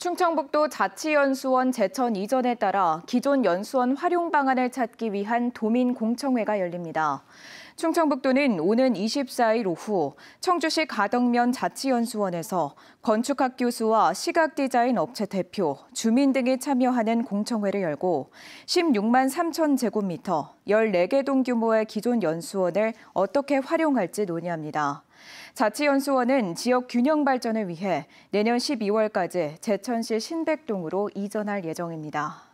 충청북도 자치연수원 제천 이전에 따라 기존 연수원 활용 방안을 찾기 위한 도민 공청회가 열립니다. 충청북도는 오는 24일 오후 청주시 가덕면 자치연수원에서 건축학 교수와 시각 디자인 업체 대표, 주민 등이 참여하는 공청회를 열고 16만 3천 제곱미터, 14개 동 규모의 기존 연수원을 어떻게 활용할지 논의합니다. 자치연수원은 지역 균형 발전을 위해 내년 12월까지 제천시 신백동으로 이전할 예정입니다.